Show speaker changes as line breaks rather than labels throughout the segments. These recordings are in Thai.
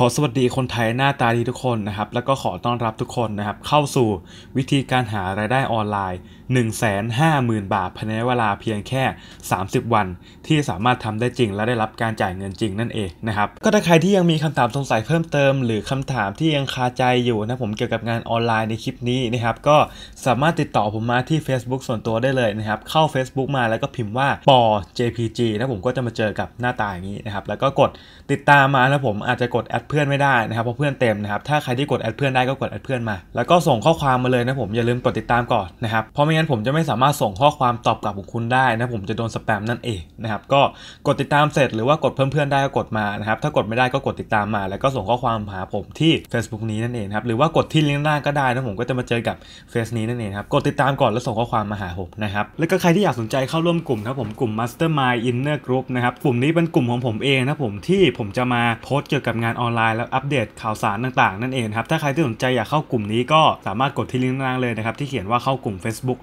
ขอสวัสดีคนไทยหน้าตาดีทุกคนนะครับ แล้วก็ขอต้อนรับทุกคนนะครับ เข้าสู่วิธีการหารายได้ออนไลน์150,000 บาทภายในเวลาเพียงแค่ 30 วัน ที่สามารถทำได้จริงและได้รับการจ่ายเงินจริงนั่นเองนะครับก็ถ้าใครที่ยังมีคำถามสงสัยเพิ่มเติมหรือคำถามที่ยังคาใจอยู่นะผมเกี่ยวกับงานออนไลน์ในคลิปนี้นะครับก็สามารถติดต่อผมมาที่ Facebook ส่วนตัวได้เลยนะครับเข้า Facebook มาแล้วก็พิมพ์ว่าปอ JPG นะผมก็จะมาเจอกับหน้าตาอย่างนี้นะครับแล้วก็กดติดตามมาแล้วผมอาจจะกดแอดเพื่อนไม่ได้นะครับเพราะเพื่อนเต็มนะครับถ้าใครที่กดแอดเพื่อนได้ก็กดแอดเพื่อนมา แล้วก็ส่งข้อความมาเลยนะผมอย่าลืมกดติดตามก่อนนะครับเพราะไม่งั้นผมจะไม่สามารถส่งข้อความตอบกลับของคุณได้นะผมจะโดนสแปมนั่นเองนะครับก็กดติดตามเสร็จ หรือว่ากดเพื่อนได้ก็กดมานะครับถ้ากดไม่ได้ก็กดติดตามมา แล้วก็ส่งข้อความหาผมที่ Facebook นี้นั่นเองครับหรือว่ากดที่ลิงก์ล่างก็ได้นะผมก็จะมาเจอกับเฟซนี้นั่นเองครับกดติดตามก่อนแล้วส่งข้อความมาหาผมนะครับแล้วก็ใครที่อยากสนใจเข้าร่วมกลุ่มครับผมกลุ่ม Mastermind Inner Group นะครับกลุ่มนี้เป็นกลุ่มของผมเองนะผมที่ผมจะมาโพสต์เกี่ยวกับงานออนไลน์ แล้วอัปเดตข่าวสารต่างๆ นั่นเองครับถ้าใครที่สนใจอยากเข้ากลุ่มนี้ก็สามารถกดที่ลิงก์ล่างเลยนะครับที่เขียนว่าเข้ากลุ่ม Facebook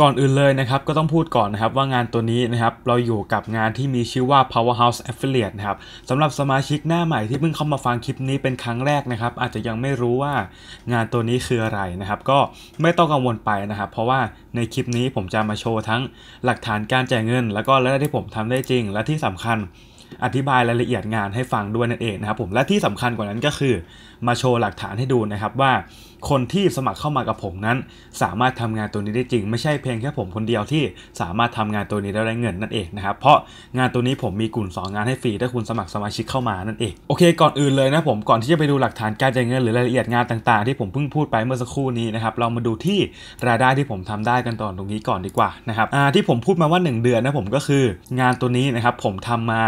ก่อนอื่นเลยนะครับ ก็ต้องพูดก่อนนะครับว่างานตัวนี้นะครับเราอยู่กับงานที่มีชื่อว่า Powerhouse Affiliate นะครับสำหรับสมาชิกหน้าใหม่ที่เพิ่งเข้ามาฟังคลิปนี้เป็นครั้งแรกนะครับ อาจจะยังไม่รู้ว่างานตัวนี้คืออะไรนะครับ ก็ไม่ต้องกังวลไปนะครับ เพราะว่าในคลิปนี้ผมจะมาโชว์ทั้งหลักฐานการจ่ายเงิน แล้วก็รายได้ที่ผมทำได้จริง และที่สำคัญอธิบายรายละเอียดงานให้ฟังด้วยนั่นเองนะครับผมและที่สำคัญกว่านั้นก็คือ มาโชว์หลักฐานให้ดูนะครับว่า คนที่สมัครเข้ามากับผมนั้น สามารถทำงานตัวนี้ได้จริงไม่ใช่เพียงแค่ผมคนเดียวที่สามารถทำงานตัวนี้แล้วได้เงินนั่นเองนะครับเพราะงานตัวนี้ผมมีกลุ่ม2งานให้ฟรีถ้าคุณสมัครสมาชิกเข้ามานั่นเองโอเค ก่อนอื่นเลยนะผมก่อนที่จะไปดูหลักฐานการจ่ายเงินหรือรายละเอียดงานต่างๆ ที่ผมเพิ่งพูดไปเมื่อสักครู่นี้นะครับเรามาดูที่รายได้ที่ผมทำได้กันตอนตรงนี้ก่อนดีกว่านะครับที่ผมพูดมาว่า 1 เดือนนะผมก็คืองานตัวนี้นะครับผมทำมา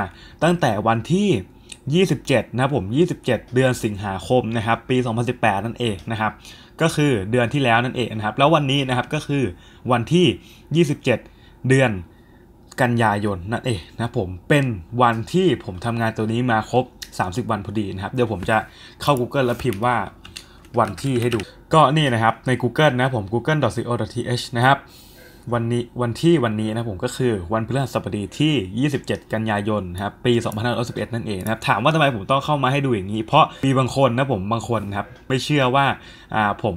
ตั้งแต่วันที่ 27 นะผม 27 เดือนสิงหาคมนะครับ ปี 2018 นั่นเองนะครับ ก็คือเดือนที่แล้วนั่นเองนะครับ แล้ววันนี้นะครับ ก็คือวันที่ 27 เดือนกันยายนนั่นเองนะผม เป็นวันที่ผมทำงานตัวนี้มาครบ 30 วันพอดีนะครับ เดี๋ยวผมจะเข้า Google แล้วพิมพ์ว่าวันที่ให้ดู ก็นี่นะครับใน Google นะผม google.co.th นะครับวันนี้วันที่วันนี้นะผมก็คือวันพฤหัสบดีที่ 27 กันยายนครับปี2511นั่นเองนะครับ ถามว่าทำไมผมต้องเข้ามาให้ดูอย่างนี้เพราะมีบางคนนะผมบางคนครับไม่เชื่อว่าอ่าผม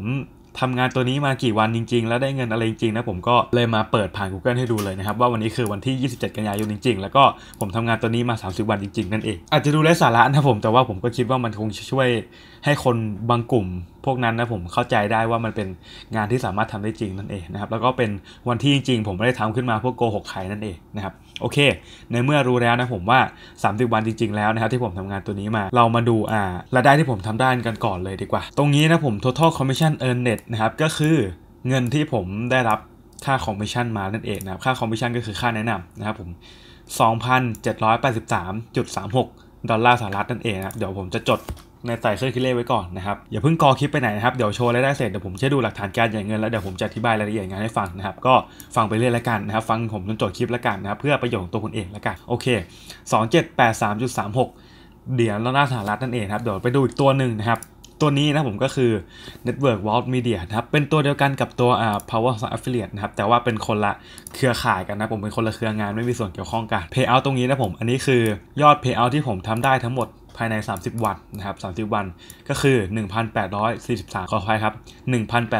ทำงานตัวนี้มากี่วันจริงๆ แล้วได้เงินอะไรจริงๆ นะผมก็เลยมาเปิดผ่าน Google ให้ดูเลยนะครับ ว่าวันนี้คือวันที่ 27กันยายนจริง ๆ แล้วก็ผมทำงานตัวนี้มา30วันจริง ๆ นั่นเอง อาจจะดูไร้สาระนะผมแต่ว่าผมก็คิดว่ามันคงช่วยให้คนบางกลุ่มพวกนั้นนะผมเข้าใจได้ว่ามันเป็นงานที่สามารถทำได้จริงนั่นเองนะครับแล้วก็เป็นวันที่จริง ๆ ผมไม่ได้ทำขึ้นมาเพื่อโกหกใครนั่นเองนะครับโอเค ในเมื่อรู้แล้วนะผมว่า 30 วันจริงๆแล้วนะครับที่ผมทำงานตัวนี้มาเรามาดูอ่ารายได้ที่ผมทำด้กันก่อนเลยดีกว่า ตรงนี้นะผม total commission earned นะครับก็คือเงินที่ผมได้รับค่าคอมมิชชั่นมานั่นเองนะครับค่าคอมมิชชั่นก็คือค่าแนะนำนะครับผม2,783.36 ดอลลาร์สหรัฐนั่นเองนะเดี๋ยวผมจะจดในใส่เครื่องคิดเลขไว้ก่อนนะครับอย่าเพิ่งกอคลิปไปไหนนะครับเดี๋ยวโชว์รายได้เสร็จเดี๋ยวผมจะดูหลักฐานการจ่ายเงินแล้วเดี๋ยวผมจะอธิบายรายละเอียดงานให้ฟังนะครับก็ฟังไปเรื่อยละกันนะครับฟังผมจนจบคลิปละกันนะครับเพื่อประโยชน์ของตัวคุณเองละกันโอเค2783.36เดี๋ยญดอลหน้าสหรัฐนั่นเองครับเดี๋ยวไปดูอีกตัวหนึ่งนะครับตัวนี้นะผมก็คือ Network w r l d Media นะครับเป็นตัวเดียวกันกับตัว Power Affiliate นะครับแต่ว่าเป็นคนละเครือข่ายกันนะผมเป็นคนละเครืองาน ไม่มีส่วนเกี่ยวข้องกัน Payout ตรงนี้นะผมอันนี้คือ ยอด Payout ที่ผมทำได้ทั้งหมดภายใน 30 วันนะครับ 30 วัน ก็คือ 1,843ขออภัยครับ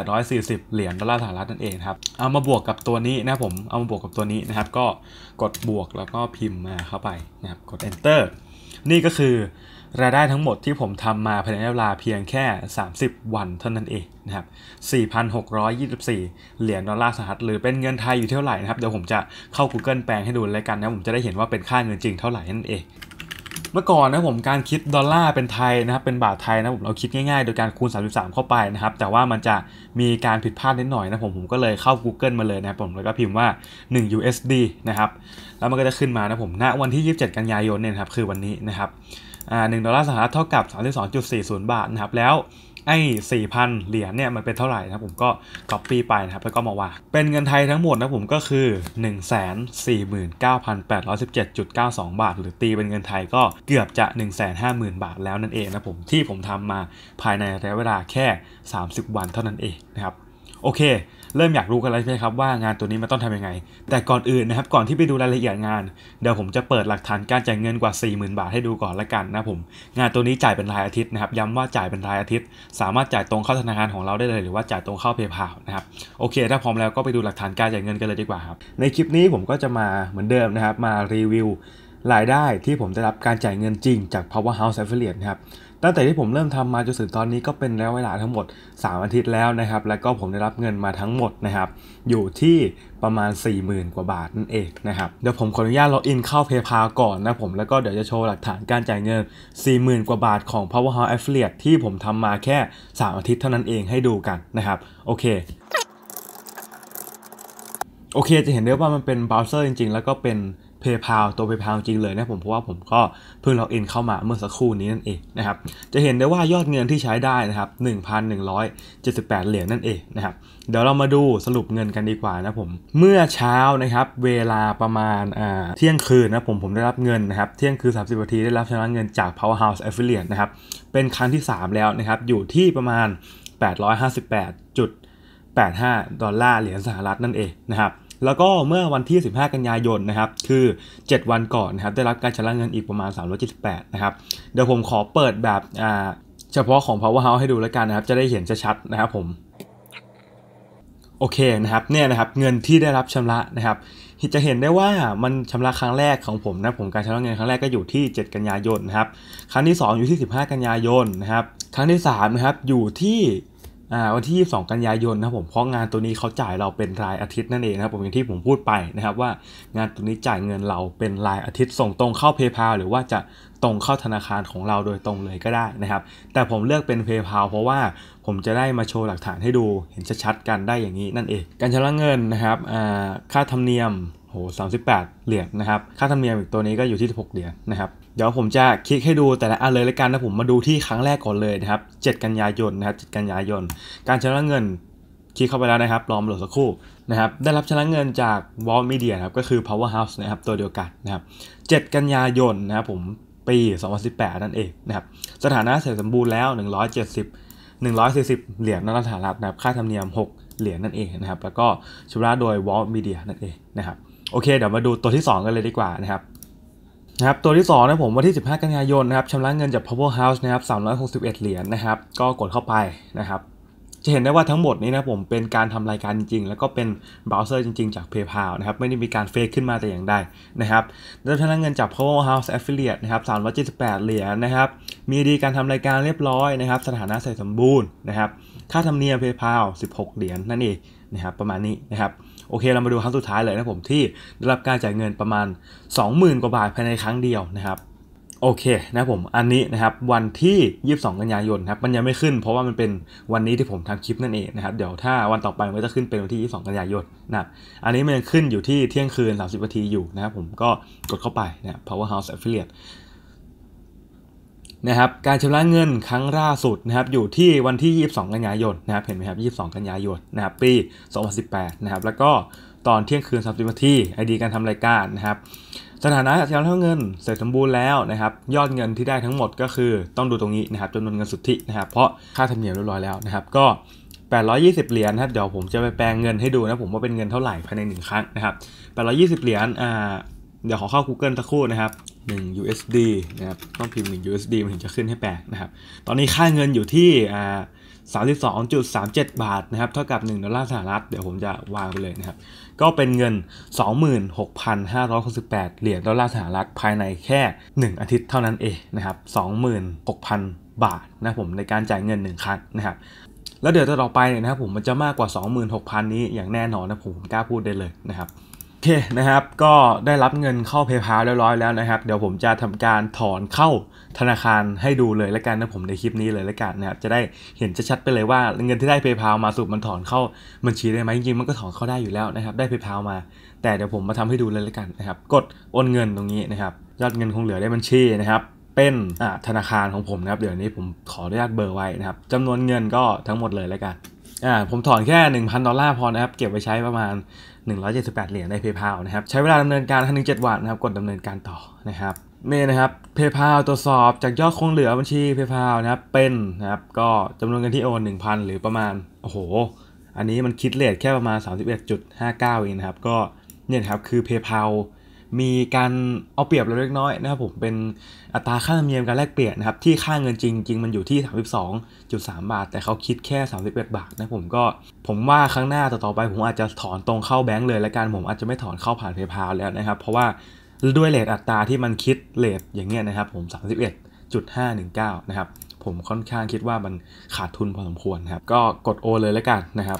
1,840 เหรียญดอลลาร์สหรัฐนั่นเองครับ เอามาบวกกับตัวนี้นะผม เอามาบวกกับตัวนี้นะครับ ก็กดบวกแล้วก็พิมพ์มาเข้าไปนะครับ กด enter นี่ก็คือ รายได้ทั้งหมดที่ผมทำมาภายในเวลาเพียงแค่ 30 วันเท่านั้นเองนะครับ4,624เหรียญดอลลาร์สหรัฐหรือเป็นเงินไทยอยู่เท่าไหร่นะครับ เดี๋ยวผมจะเข้า Google แปลงให้ดูเลยกันนะผมจะได้เห็นว่าเป็นค่าเงินจริงเท่าไหร่นั่นเองเมื่อก่อนนะผมการคิดดอลลาร์เป็นไทยนะครับเป็นบาทไทยนะผมเราคิดง่ายๆโดยการคูณ 33 เข้าไปนะครับแต่ว่ามันจะมีการผิดพลาดนิดหน่อยนะผมผมก็เลยเข้า Google มาเลยนะผมแล้วก็พิมพ์ว่า 1 USD นะครับแล้วมันก็จะขึ้นมานะผมณวันที่ 27 กันยายนเนี่ยครับคือวันนี้นะครับหนึ่งดอลลาร์สหรัฐเท่ากับ 32.40 บาทนะครับแล้วไอ้สี่พันเหรียญเนี่ยมันเป็นเท่าไหร่นะผมก็ก๊อปปี้ไปนะครับแล้วก็มาวางเป็นเงินไทยทั้งหมดนะผมก็คือ 1 4 9 8 1 7 9 2 บาทหรือตีเป็นเงินไทยก็เกือบจะ 1 5 0 0 0 0 บาทแล้วนั่นเองนะผมที่ผมทำมาภายในระยะเวลาแค่ 30 วันเท่านั้นเองนะครับโอเคเริ่มอยากรู้กันแล้วใช่ไหมครับว่า งานตัวนี้มันต้องทํำยังไง แต่ก่อนอื่นนะครับ ก่อนที่ไปดูรายละเอียดงานเดี๋ยวผมจะเปิดหลักฐานการจ่ายเงินกว่า 40,000 บาทให้ดูก่อนละกัน นะผมงานตัวนี้จ่ายเป็นรายอาทิตย์นะครับย้ำว่าจ่ายเป็นรายอาทิตย์ สามารถจ่ายตรงเข้าธนาคารของเราได้เลย หรือว่าจ่ายตรงเข้าเพย์พานะครับโอเค ถ้าพร้อมแล้วก็ไปดูหลักฐานการจ่ายเงินกันเลยดีกว่าครับในคลิปนี้ผมก็จะมาเหมือนเดิมนะครับมารีวิวรายได้ที่ผมได้รับการจ่ายเงินจริงจาก Powerhouse Affiliate นะครับตั้งแต่ที่ผมเริ่มทำมาจนถึงตอนนี้ก็เป็นระยะเวลาทั้งหมด 3 อาทิตย์แล้วนะครับ แล้วก็ผมได้รับเงินมาทั้งหมดนะครับ อยู่ที่ประมาณ 40,000 กว่าบาทนั่นเองนะครับ เดี๋ยวผมขออนุญาตล็อกอินเข้า PayPal ก่อนนะผม แล้วก็เดี๋ยวจะโชว์หลักฐานการจ่ายเงิน 40,000 กว่าบาทของ Powerhouse Affiliate ที่ผมทำมาแค่ 3 อาทิตย์เท่านั้นเองให้ดูกันนะครับ โอเคโอเคจะเห็นได้ว่ามันเป็นเบราว์เซอร์จริง ๆ แล้วก็เป็น PayPal ตัว PayPal จริงเลยนะผมเพราะว่าผมก็เพิ่งเราอินเข้ามาเมื่อสักครู่นี้นั่นเองนะครับจะเห็นได้ว่ายอดเงินที่ใช้ได้นะครับ1,178 เหรียญนั่นเองนะครับเดี๋ยวเรามาดูสรุปเงินกันดีกว่านะผมเมื่อเช้านะครับเวลาประมาณเที่ยงคืนนะผมผมได้รับเงินนะครับเที่ยงคืน30นาทีได้รับชำระเงินจาก Powerhouse Affiliate นะครับเป็นครั้งที่ 3 แล้วนะครับอยู่ที่ประมาณ 858. 1.85 ดอลลาร์เหรียญสหรัฐนั่นเองนะครับแล้วก็เมื่อวันที่ 15 กันยายนนะครับ คือ 7 วันก่อนนะครับได้รับการชำระเงินอีกประมาณ 378นะครับเดี๋ยวผมขอเปิดแบบอ่าเฉพาะของ Powerhouse ให้ดูแล้วกันนะครับ จะได้เห็นชัดๆนะครับผมโอเคนะครับเนี่ยนะครับเงินที่ได้รับชำระนะครับ จะเห็นได้ว่ามันชำระครั้งแรกของผมนะผมการชำระเงินครั้งแรกก็อยู่ที่ 7 กันยายนนะครับครั้งที่ 2 อยู่ที่ 15 กันยายนนะครับครั้งที่ 3 นะครับอยู่ที่วันที่ 22 กันยายนนะผมเพราะงานตัวนี้เขาจ่ายเราเป็นรายอาทิตย์นั่นเองนะครับผมอย่างที่ผมพูดไปนะครับว่า งานตัวนี้จ่ายเงินเราเป็นรายอาทิตย์ส่งตรงเข้า PayPal หรือว่าจะตรงเข้าธนาคารของเราโดยตรงเลยก็ได้นะครับ แต่ผมเลือกเป็น PayPal เพราะว่าผมจะได้มาโชว์หลักฐานให้ดูเห็นชัดๆกันได้อย่างนี้ นั่นเอง การชำระเงินนะครับค่าธรรมเนียมโห 38 เหรียญนะครับค่าธรรมเนียมอีกตัวนี้ก็อยู่ที่ 6เหรียญนะครับเดี๋ยวผมจะคลิกให้ดูแต่ละอันเลยละกันนะ ผมมาดูที่ครั้งแรกก่อนเลยนะครับ 7 กันยายนนะครับ 7 กันยายน การชำระเงินคลิกเข้าไปแล้วนะครับ รอมาโหลดสักครู่ นะครับ ได้รับชำระเงินจาก Wall Media นะครับ ก็คือ Powerhouse นะครับ ตัวเดียวกันนะครับ 7 กันยายนนะครับผม ปี 2018 นั่นเองนะครับ สถานะเสร็จสมบูรณ์แล้ว 170 140 เหรียญนสหรัฐนะครับ ค่าธรรมเนียม 6 เหรียญนั่นเองนะครับ แล้วก็ชำระโดย Wall Media นั่นเองนะครับ โอเค เดี๋ยวมาดูตัวที่ 2 กันเลยดีกว่านะครับนะครับตัวที่2นะผมวันที่ 15 กันยายนนะครับชำระเงินจาก Power House นะครับ361 เหรียญนะครับ ก็กดเข้าไปนะครับ จะเห็นได้ว่าทั้งหมดนี้นะผมเป็นการทำรายการจริงแล้วก็เป็นเบราว์เซอร์จริง ๆ จาก PayPal นะครับไม่ได้มีการเฟกขึ้นมาแต่อย่างใดนะครับได้ชำระเงินจาก Power House Affiliate นะครับ378 เหรียญนะครับ มีดีการทำรายการเรียบร้อยนะครับ สถานะใส่สมบูรณ์นะครับ ค่าธรรมเนียม PayPal 16 เหรียญนั่นเองนะครับ ประมาณนี้นะครับโอเคเรามาดูครั้งสุดท้ายเลยนะผมที่ได้รับการจ่ายเงินประมาณ 20,000 กว่าบาทภายในครั้งเดียวนะครับโอเคนะผมอันนี้นะครับวันที่ 22 กันยายนครับมันยังไม่ขึ้นเพราะว่ามันเป็นวันนี้ที่ผมทำคลิปนั่นเองนะครับเดี๋ยวถ้าวันต่อไปมันจะขึ้นเป็นวันที่ 22 กันยายนนะอันนี้มันยังขึ้นอยู่ที่เที่ยงคืน 30นาทีอยู่นะครับผมก็กดเข้าไปนะ Powerhouse Affiliate นะครับการชำระเงินครั้งล่าสุดนะครับอยู่ที่วันที่ 22 กันยายนนะครับเห็นไหมครับ22 กันยายนนะครับปี 2018นะครับแล้วก็ตอนเที่ยงคืนสาิบนาทีไอดีการทำรายการนะครับ สถานะการชำระเงินเสร็จสมบูรณ์แล้วนะครับ ยอดเงินที่ได้ทั้งหมดก็คือต้องดูตรงนี้นะครับจำนวนเงินสุทธินะครับเพราะค่าธรรมเนียมเรียบร้อยแล้วนะครับ ก็ 820 เหรียญนะเดี๋ยวผมจะไปแปลงเงินให้ดูนะ ผมว่าเป็นเงินเท่าไหร่ภายใน1ครั้งนะครับ820 เหรียญอ่าเดี๋ยวขอเข้า Google สักครู่นะครับ1 USD นะครับต้องพิมพ์ 1 USD มันถึงจะขึ้นให้แปลกนะครับ ตอนนี้ค่าเงินอยู่ที่อ่า32.37 บาทนะครับเท่ากับ 1 ดอลลาร์สหรัฐเดี๋ยวผมจะวางไปเลยนะครับ ก็เป็นเงิน 26,568 เหรียญดอลลาร์สหรัฐภายในแค่ 1 อาทิตย์เท่านั้นเองนะครับ 26,000 บาทนะผมในการจ่ายเงิน 1ครั้งนะครับ แล้วเดี๋ยวต่อไปเนี่ยนะครับผมมันจะมากกว่า 26,000 นี้อย่างแน่นอนนะผมกล้าพูดได้เลยนะครับเคนะครับก็ได้รับเงินเข้าเพย์พาเรียบร้อยแล้วนะครับเดี๋ยวผมจะทำการถอนเข้าธนาคารให้ดูเลยละกันนะผมในคลิปนี้เลยละกันนะครับจะได้เห็นชัดๆไปเลยว่าเงินที่ได้เพย์พามาสุดมันถอนเข้าบัญชีได้ไหมจริงๆมันก็ถอนเข้าได้อยู่แล้วนะครับได้เพย์พามา แต่เดี๋ยวผมมาทำให้ดูเลยละกันนะครับกดโอนเงินตรงนี้นะครับยอดเงินคงเหลือได้บัญชีนะครับเป็นธนาคารของผมนะครับเดี๋ยวนี้ผมขออนุญาตเบอร์ไว้นะครับจำนวนเงินก็ทั้งหมดเลยแล้วกันอ่าผมถอนแค่1,000ดอลลาร์พอนะครับเก็บไว้ใช้ประมาณ178 เหรียญใน PayPal นะครับ ใช้เวลาดำเนินการทั้ง7วันนะครับกดดำเนินการต่อนะครับนี่นะครับ PayPal ตรวจสอบจากยอดคงเหลือบัญชี PayPal นะครับ เป็นนะครับ ก็จำนวนเงินที่โอน 1,000 หรือประมาณ โอ้โห อันนี้มันคิดเลทแค่ประมาณ 31.59เองนะครับ ก็เนี่ยครับคือ PayPal มีการเอาเปรียบเราเล็กน้อยนะครับผมเป็นอัตราค่าธรรมเนียมการแลกเปลี่ยนนะครับ ที่ค่าเงินจริงจริงมันอยู่ที่ 32.3 บาท แต่เขาคิดแค่ 31 บาทนะผมก็ผมว่าครั้งหน้าต่ออไปผมอาจจะถอนตรงเข้าแบงก์เลยและการผมอาจจะไม่ถอนเข้าผ่านเพย์พาแล้วนะครับ เพราะว่าด้วยเลทอัตราที่มันคิดเลทอย่างเงี้ยนะครับผม 31.519 นะครับผมค่อนข้างคิดว่ามันขาดทุนพอสมควรครับก็กดโอ เลยแล้วกันนะครับ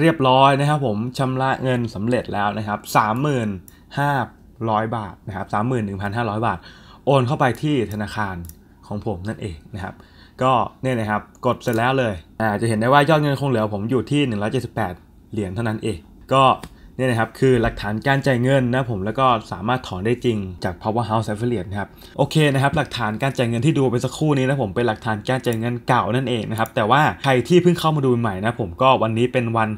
เรียบร้อยนะครับผมชำระเงินสำเร็จแล้วนะครับ1 0 0บาทนะครับ31,500 บาท โอนเข้าไปที่ธนาคารของผมนั่นเองนะครับก็เนี่ยนะครับกดเสร็จแล้วเลยอ่าจะเห็นได้ว่ายอดเงินคงเหลือผมอยู่ที่ 178 เหรียญเท่านั้นเอง ก็เนี่ยนะครับคือหลักฐานการจ่ายเงินนะผมแล้วก็สามารถถอนได้จริงจาก Powerhouse Affiliate นะครับโอเคนะครับหลักฐานการจ่ายเงินที่ดูไปสักครู่นี้นะผมเป็นหลักฐานการจ่ายเงินเก่านั่นเองนะครับแต่ว่าใครที่เพิ่งเข้ามาดูใหม่นะผมก็วันนี้เป็นวัน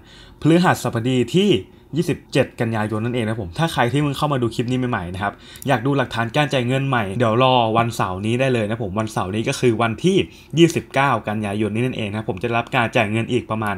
พฤหัสบดีที่27 กันยายนนั่นเองนะผมถ้าใครที่มึงเข้ามาดูคลิปนี้ใหม่ๆนะครับอยากดูหลักฐานการจ่ายเงินใหม่เดี๋ยวรอวันเสาร์นี้ได้เลยนะผมวันเสาร์นี้ก็คือวันที่ 29 กันยายนนี้นั่นเองนะผมจะรับการจ่ายเงินอีกประมาณ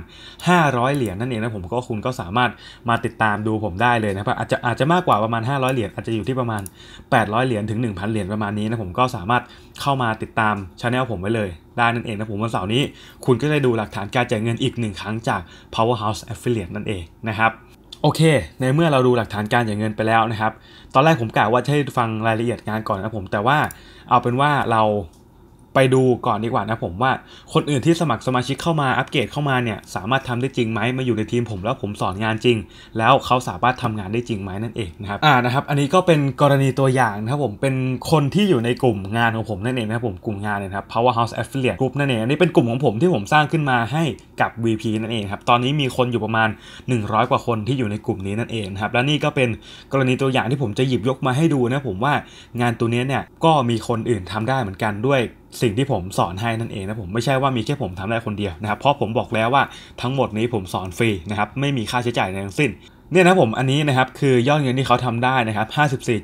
500 เหรียญนั่นเองนะผมก็คุณก็สามารถมาติดตามดูผมได้เลยนะครับอาจจะอาจจะมากกว่าประมาณ 500เหรียญอาจจะอยู่ที่ประมาณ 800 เหรียญถึง 1,000เหรียญประมาณนี้นะผมก็สามารถเข้ามาติดตามช anel ผมไว้เลยได้นั่นเองนะผมวันเสาร์นี้คุณก็ได้ดูหลักฐานการจ่ายเงินอีกหนึ่งครั้งจาก Powerhouse Affiliate นั่นเองนะครับโอเค ในเมื่อเราดูหลักฐานการย่าเงินไปแล้วนะครับ ตอนแรกผมกะว่าจะให้ฟังรายละเอียดงานก่อนนะผม แต่ว่าเอาเป็นว่าเราไปดูก่อนดีกว่านะผมว่าคนอื่นที่สมัครสมาชิกเข้ามาอัปเกรดเข้ามาเนี่ยสามารถทำได้จริงไหมมาอยู่ในทีมผมแล้วผมสอนงานจริง แล้วเขาสามารถทำงานได้จริงไหมนั่นเองนะครับอ่านะครับอันนี้ก็เป็นกรณีตัวอย่างนะครับผมเป็นคนที่อยู่ในกลุ่มงานของผมนั่นเองนะครับผมกลุ่มงานนะครับ powerhouse affiliate group นั่นเองอันนี้เป็นกลุ่มของผมที่ผมสร้างขึ้นมาให้กับ VP นั่นเองครับตอนนี้มีคนอยู่ประมาณ 100 กว่าคนที่อยู่ในกลุ่มนี้นั่นเองครับและนี่ก็เป็นกรณีตัวอย่างที่ผมจะหยิบยกมาให้ดูนะผมว่างานตัวนี้เนี่ยก็มีคนอื่นทำได้เหมือนกันด้วยสิ่งที่ผมสอนให้นั่นเองนะผมไม่ใช่ว่ามีแค่ผมทำได้คนเดียวนะครับเพราะผมบอกแล้วว่าทั้งหมดนี้ผมสอนฟรีนะครับไม่มีค่าใช้จ่ายใดทั้งสิ้น เนี่ยนะผมอันนี้นะครับคือยอดเงินที่เขาทำได้นะครับ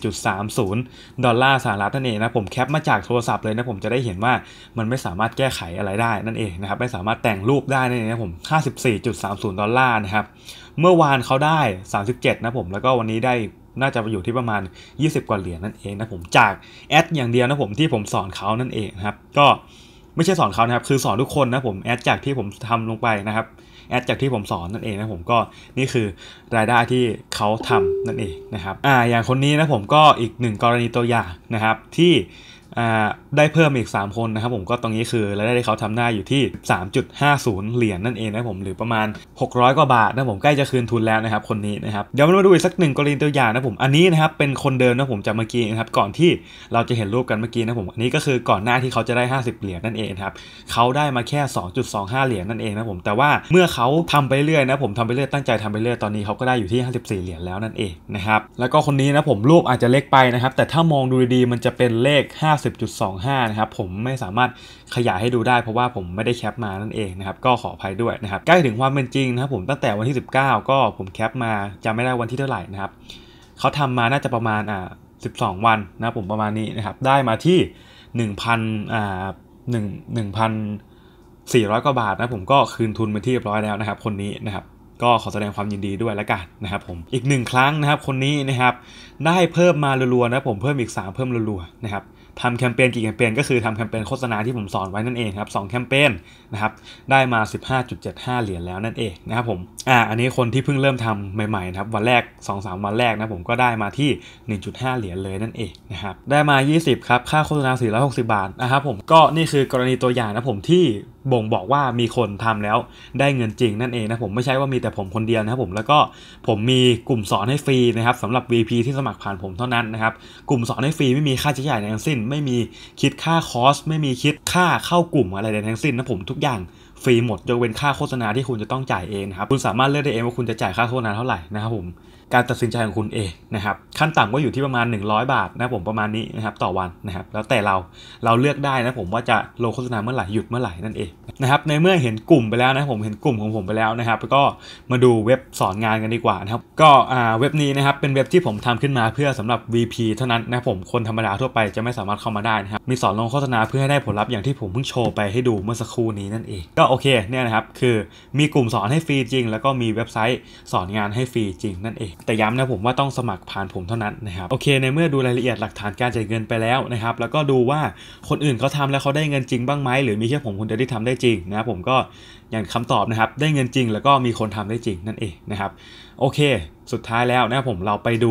54.30ดอลลาร์สหรัฐนั่นเองนะผมแคปมาจากโทรศัพท์เลยนะผมจะได้เห็นว่ามันไม่สามารถแก้ไขอะไรได้นั่นเองนะครับไม่สามารถแต่งรูปได้นั่นเองนะผม54.30ดอลลาร์นะครับเมื่อวานเขาได้ 37นะผมแล้วก็วันนี้ได้น่าจะไปอยู่ที่ประมาณ 20 กว่าเหรียญนั่นเองนะผมจากแอดอย่างเดียวนะผมที่ผมสอนเขานั่นเองครับก็ไม่ใช่สอนเขานะครับคือสอนทุกคนนะผมแอดจากที่ผมทำลงไปนะครับแอดจากที่ผมสอนนั่นเองนะผมก็นี่คือรายได้ที่เขาทำนั่นเองนะครับอ่าอย่างคนนี้นะผมก็อีกหนึ่งกรณีตัวอย่างนะครับที่ได้เพิ่มอีก 3 คนนะครับผมก็ตรงนี้คือรายได้ที่เขาทำได้อยู่ที่ 3.50 เหรียญนนั่นเองนะผมหรือประมาณ 600กว่าบาทนะผมใกล้จะคืนทุนแล้วนะครับคนนี้นะครับเดี๋ยวมาดูอีกสักหนึ่งกรณีตัวอย่างนะผมอันนี้นะครับเป็นคนเดิมนะผมจากเมื่อกี้นะครับก่อนที่เราจะเห็นรูปกันเมื่อกี้นะผมอันนี้ก็คือก่อนหน้าที่เขาจะได้ 50 เหรียญนนั่นเองครับเขาได้มาแค่ 2.25เหรียญนนั่นเองนะผมแต่ว่าเมื่อเขาทำไปเรื่อยนะผมทำไปเรื่อยตั้งใจทำไปเรื่อยตอนนี้เขาก็ได้อยู่ที่54เหรียญแล้วนั่นเองนะครับแล้วก็คนนี้นะผมรูปอาจจะเล็กไปนะครับแต่ถ้ามองดูดีๆมันจะเป็นเลข50 10.25นะครับผมไม่สามารถขยายให้ดูได้เพราะว่าผมไม่ได้แคปมานั่นเองนะครับ ก็ขออภัยด้วยนะครับใกล้ถึงความเป็นจริงนะครับผมตั้งแต่วันที่ 19 ก็ผมแคปมาจำไม่ได้วันที่เท่าไหร่นะครับเขาทำมาน่าจะประมาณอ่า12 วันนะผมประมาณนี้นะครับได้มาที่1,000อ่า1 1ี่ร400กว่าบาทนะผมก็คืนทุนไปที่เรียบร้อยแล้วนะครับคนนี้นะครับก็ขอแสดงความยินดีด้วยละกันนะครับผมอีกหนึ่งครั้งนะครับคนนี้นะครับได้เพิ่มมาลัวๆนะผมเพิ่มอีก3เพิ่มลัวๆนะครับทำแคมเปญกี่แคมเปญก็คือทำแคมเปญโฆษณาที่ผมสอนไว้นั่นเองครับ2แคมเปญนะครับได้มา 15.75 เหรียญแล้วนั่นเองนะครับผมอ่าอันนี้คนที่เพิ่งเริ่มทำใหม่ๆนะครับวันแรก 2-3 วันแรกนะผมก็ได้มาที่ 1.5 เหรียญเลยนั่นเองนะครับได้มา 20ครับค่าโฆษณา460 บาทนะครับผมก็นี่คือกรณีตัวอย่างนะผมที่บ่งบอกว่ามีคนทำแล้วได้เงินจริงนั่นเองนะผมไม่ใช่ว่ามีแต่ผมคนเดียวนะครับผมแล้วก็ผมมีกลุ่มสอนให้ฟรีนะครับสำหรับ VP ที่สมัครผ่านผมเท่านั้นนะครับกลุ่มสอนให้ฟรีไม่มีค่าใช้จ่ายในทั้งสิ้น ไม่มีคิดค่าคอสไม่มีคิดค่าเข้ากลุ่มอะไรใดทั้งสิ้นนะผมทุกอย่างฟรีหมดยกเว้นค่าโฆษณาที่คุณจะต้องจ่ายเองนะครับคุณสามารถเลือกได้เอง ว่าคุณจะจ่ายค่าโฆษณาเท่าไหร่นะครับผมการตัดสินใจของคุณเองนะครับขั้นต่ำก็อยู่ที่ประมาณ 100 บาทนะผมประมาณนี้นะครับต่อวันนะครับแล้วแต่เราเราเลือกได้นะผมว่าจะลงโฆษณาเมื่อไหร่หยุดเมื่อไหร่นั่นเองนะครับในเมื่อเห็นกลุ่มไปแล้วนะผมเห็นกลุ่มของผมไปแล้วนะครับก็มาดูเว็บสอนงานกันดีกว่านะครับก็เว็บนี้นะครับเป็นเว็บที่ผมทำขึ้นมาเพื่อสำหรับ VP เท่านั้นนะผมคนธรรมดาทั่วไปจะไม่สามารถเข้ามาได้นะครับมีสอนลงโฆษณาเพื่อให้ได้ผลลัพธ์อย่างที่ผมเพิ่งโชว์ไปให้ดูเมื่อสักครู่นี้นั่นเองก็โอเคเนี่ยนะครับคือมีกลุ่มสอนให้ฟรีจริง แล้วก็มีเว็บไซต์สอนงานให้ฟรี จริง นั่นเองแต่ย้ำนะผมว่าต้องสมัครผ่านผมเท่านั้นนะครับ โอเคในเมื่อดูรายละเอียดหลักฐานการจ่ายเงินไปแล้วนะครับ แล้วก็ดูว่าคนอื่นเขาทาแล้วเขาได้เงินจริงบ้างไหมหรือมีแค่ผมคนเดียวที่ทำได้จริงนะผมก็อย่างคำตอบนะครับได้เงินจริงแล้วก็มีคนทำได้จริงนั่นเองนะครับ โอเค สุดท้ายแล้วนะครับผมเราไปดู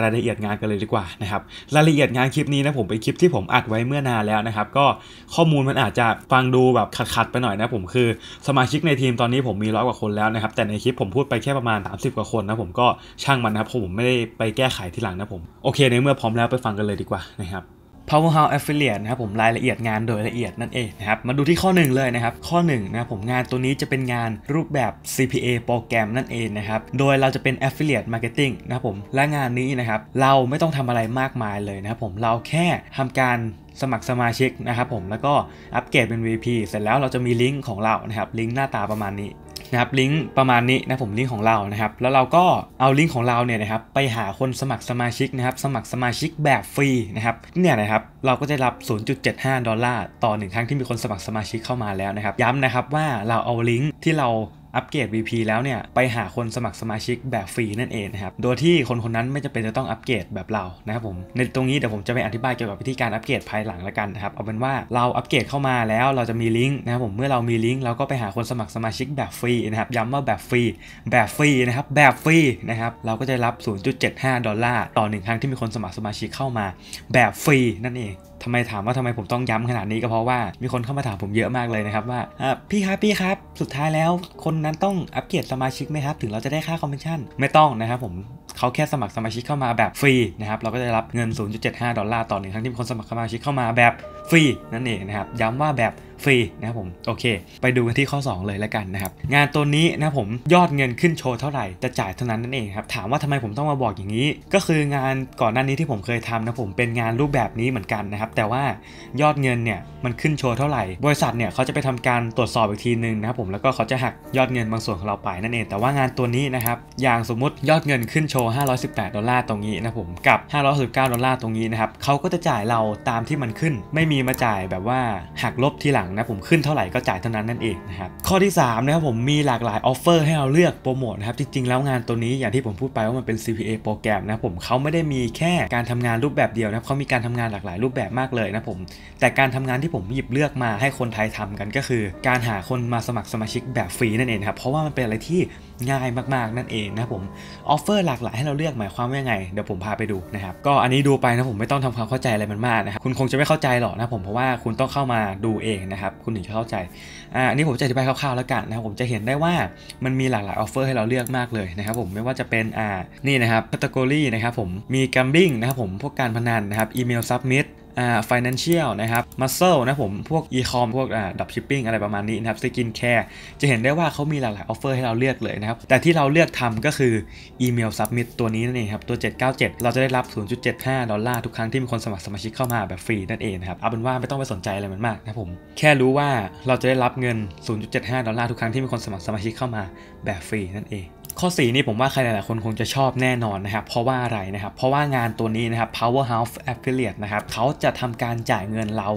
รายละเอียดงานกันเลยดีกว่านะครับรายละเอียดงานคลิปนี้นะผมเป็นคลิปที่ผมอัดไว้เมื่อนานแล้วนะครับ ก็ข้อมูลมันอาจจะฟังดูแบบขัดๆไปหน่อยนะผมคือ สมาชิกในทีมตอนนี้ผมมีร้อยกว่าคนแล้วนะครับ แต่ในคลิปผมพูดไปแค่ประมาณ 30 กว่าคนนะ ผมก็ช่างมันนะครับ ผมไม่ได้ไปแก้ไขทีหลังนะผมโอเค ในเมื่อพร้อมแล้วไปฟังกันเลยดีกว่านะครับ Powerhouse Affiliate นะครับผมรายละเอียดงานโดยละเอียดนั่นเองนะครับมาดูที่ข้อ1เลยนะครับข้อ1นะครับผมงานตัวนี้จะเป็นงานรูปแบบ CPA โปรแกรมนั่นเองนะครับโดยเราจะเป็น Affiliate Marketing นะครับผมและงานนี้นะครับเราไม่ต้องทำอะไรมากมายเลยนะครับผมเราแค่ทำการสมัครสมาชิกนะครับผมแล้วก็อัปเกรดเป็น VP เสร็จแล้วเราจะมีลิงก์ของเรานะครับลิงก์หน้าตาประมาณนี้นะครับลิงก์ประมาณนี้นะผมลิงก์ของเรานะครับแล้วเราก็เอาลิงก์ของเราเนี่ยนะครับไปหาคนสมัครสมาชิกนะครับสมัครสมาชิกแบบฟรีนะครับเนี่ยนะครับเราก็จะรับ 0.75 ดอลลาร์ต่อหนึ่งครั้งที่มีคนสมัครสมาชิกเข้ามาแล้วนะครับ ย้ำนะครับว่าเราเอาลิงก์ที่เราอัปเกรด VP แล้วเนี่ยไปหาคนสมัครสมาชิกแบบฟรีนั่นเองนะครับ โดยที่คนคนนั้นไม่จำเป็นจะต้องอัปเกรดแบบเรานะครับผม ในตรงนี้เดี๋ยวผมจะไปอธิบายเกี่ยวกับวิธีการอัปเกรดภายหลังละกันนะครับ เอาเป็นว่าเราอัปเกรดเข้ามาแล้วเราจะมีลิงก์นะครับผม เมื่อเรามีลิงก์เราก็ไปหาคนสมัครสมาชิกแบบฟรีนะครับ ย้ำว่าแบบฟรี แบบฟรีนะครับ แบบฟรีนะครับ เราก็จะรับ 0.75ดอลลาร์ต่อหนึ่งครั้งที่มีคนสมัครสมาชิกเข้ามาแบบฟรีนั่นเองทำไมถามว่าทำไมผมต้องย้ำขนาดนี้ก็เพราะว่ามีคนเข้ามาถามผมเยอะมากเลยนะครับว่าพี่ครับพี่ครับสุดท้ายแล้วคนนั้นต้องอัปเกรดสมาชิกไหมครับ ถึงเราจะได้ค่าคอมมิชชั่นไม่ต้องนะครับผมเขาแค่สมัครสมาชิกเข้ามาแบบฟรีนะครับเราก็จะรับเงิน 0.75 ดอลลาร์ต่อหนึ่งครั้งที่คนสมัครสมาชิกเข้ามาแบบฟรีนั่นเองนะครับย้ำว่าแบบฟรีนะครับผมโอเคไปดูกันที่ข้อ 2 เลยแล้วกันนะครับ งานตัวนี้นะผมยอดเงินขึ้นโชว์เท่าไหร่จะจ่ายเท่านั้นนั่นเองครับถามว่าทำไมผมต้องมาบอกอย่างนี้ ก็คืองานก่อนหน้านี้ที่ผมเคยทำนะผมเป็นงานรูปแบบนี้เหมือนกันนะครับ แต่ว่ายอดเงินเนี่ยมันขึ้นโชว์เท่าไหร่ บริษัทเนี่ยเขาจะไปทำการตรวจสอบอีกทีนึงนะครับผมแล้วก็เขาจะหักยอดเงินบางส่วนของเราไปนั่นเองแต่ว่างานตัวนี้นะครับอย่างสมมติยอดเงินขึ้นโชว์518ดอลลาร์ตรงนี้นะผมกับ519ดอลลาร์ตรงนี้นะครับเขาก็จะจ่ายเราตามที่มันขึ้น ไม่มีมาจ่ายแบบว่าหักลบทีหลังงนะผมขึ้นเท่าไหร่ก็จ่ายเท่านั้นนั่นเองนะครับข้อที่3นะครับผมมีหลากหลายออฟเฟอร์ให้เราเลือกโปรโมทนะครับจริงๆ แล้วงานตัวนี้อย่างที่ผมพูดไปว่ามันเป็น CPA โปรแกรมนะผมเขาไม่ได้มีแค่การทำงานรูปแบบเดียวนะเขามีการทำงานหลากหลายรูปแบบมากเลยนะผมแต่การทำงานที่ผมหยิบเลือกมาให้คนไทยทำกันก็คือ การหาคนมาสมัครสมาชิกแบบฟรีนั่นเองครับเพราะว่ามันเป็นอะไรที่ง่ายมากๆนั่นเองนะผมออฟเฟอร์หลากหลายให้เราเลือกหมายความว่ายังไงเดี๋ยวผมพาไปดูนะครับก็อันนี้ดูไปนะผมไม่ต้องทำความเข้าใจอะไรมันมากนะครับคุณคงจะไม่เข้าใจหรอกนะผมเพราะว่าคุณต้องเข้ามาดูเองนะนะครับคุณถึงจะเข้าใจอ่าอันนี้ผมจะอธิบายคร่าวๆแล้วกันนะครับ ผมจะเห็นได้ว่ามันมีหลากหลายออฟเฟอร์ให้เราเลือกมากเลยนะครับผม ไม่ว่าจะเป็น อ่า นี่นะครับแคตตาล็อนะครับผม มีกัมบิ้งนะครับผม พวกการพนันนะครับ อีเมลซับมิดอ่า financial นะครับ muscle นะผม พวก e-com พวกอ่า drop shipping อะไรประมาณนี้นะครับ skin care จะเห็นได้ว่าเขามีหลากหลายออฟเฟอร์ให้เราเลือกเลยนะครับ แต่ที่เราเลือกทำก็คือ email submit ตัวนี้นั่นเองครับ ตัว 797 เราจะได้รับ 0.75 ดอลลาร์ทุกครั้งที่มีคนสมัครสมาชิกเข้ามาแบบฟรีนั่นเองนะครับเอาเป็นว่าไม่ต้องไปสนใจอะไรมันมากนะผม แค่รู้ว่าเราจะได้รับเงิน0.75ดอลลาร์ทุกครั้งที่มีคนสมัครสมาชิกเข้ามาแบบฟรีนั่นเองข้อ4นี่ผมว่าใครหลายๆคนคงจะชอบแน่นอนนะครับ เพราะว่าอะไรนะครับ เพราะว่างานตัวนี้นะครับ Powerhouse Affiliate นะครับเขาจะทำการจ่ายเงินเรา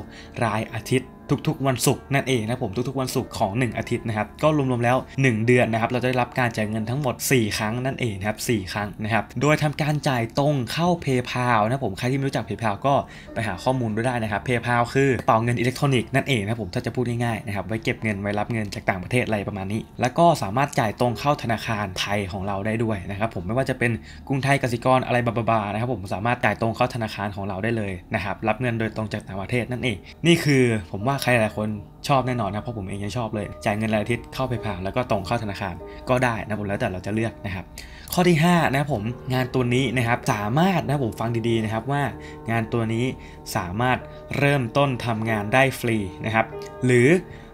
รายอาทิตย์ทุกๆ วันศุกร์นั่นเองนะผมทุก ๆ วันศุกร์ของ1อาทิตย์นะครับก็รวมๆ แล้ว 1 เดือนนะครับเราจะได้รับการจ่ายเงินทั้งหมด 4 ครั้งนั่นเองครับ4ครั้งนะครับโดยทำการจ่ายตรงเข้า PayPal นะผมใครที่ไม่รู้จัก PayPal ก็ไปหาข้อมูลดยได้นะครับ PayPal คือเป่าเงินอิเล็กทรอนิกส์นั่นเองนะผมถ้าจะพูดง่ายๆนะครับไว้เก็บเงินไว้รับเงินจากต่างประเทศอะไรประมาณนี้ แล้วก็สามารถจ่ายตรงเข้าธนาคารไทยของเราได้ด้วยนะครับผมไม่ว่าจะเป็นกรุงไทยกสิกรอะไรบาๆนะครับผมสามารถจ่ายตรงเข้าธนาคารของเราได้เลยนะครับรับเงินโดยตรงจากต่างประเทศนั่นเอง นี่คือผมว่าใครหลายคนชอบแน่นอนนะเพราะผมเองยังชอบเลย จ่ายเงินรายอาทิตย์เข้าไปผ่านแล้วก็ตรงเข้าธนาคาร ก็ได้นะผมแล้วแต่เราจะเลือกนะครับ ข้อที่ 5 นะผม งานตัวนี้นะครับสามารถนะผมฟังดีๆนะครับว่างานตัวนี้สามารถเริ่มต้นทำงานได้ฟรีนะครับ หรือ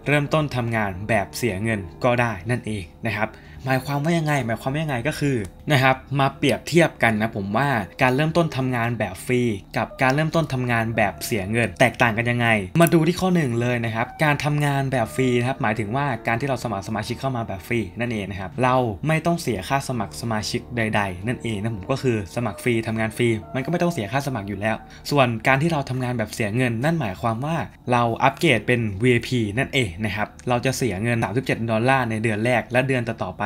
เริ่มต้นทำงานแบบเสียเงินก็ได้นั่นเองนะครับ หมายความว่ายังไงหมายความว่ายังไงก็คือนะครับ มาเปรียบเทียบกันนะผมว่าการเริ่มต้นทำงานแบบฟรี กับการเริ่มต้นทำงานแบบเสียเงิน แตกต่างกันยังไง มาดูที่ข้อหนึ่งเลยนะครับ การทำงานแบบฟรีนะครับหมายถึงว่าการที่เราสมัครสมาชิกเข้ามาแบบฟรีนั่นเองนะครับเราไม่ต้องเสียค่าสมัครสมาชิกใด ๆ นั่นเองนะผมก็คือสมัครฟรีทำงานฟรี มันก็ไม่ต้องเสียค่าสมัครอยู่แล้ว ส่วนการที่เราทำงานแบบเสียเงิน นั่นหมายความว่าเราอัปเกรดเป็น VIP นั่นเองนะครับเราจะเสียเงิน 37 ดอลลาร์ในเดือนแรก และเดือนต่อๆไป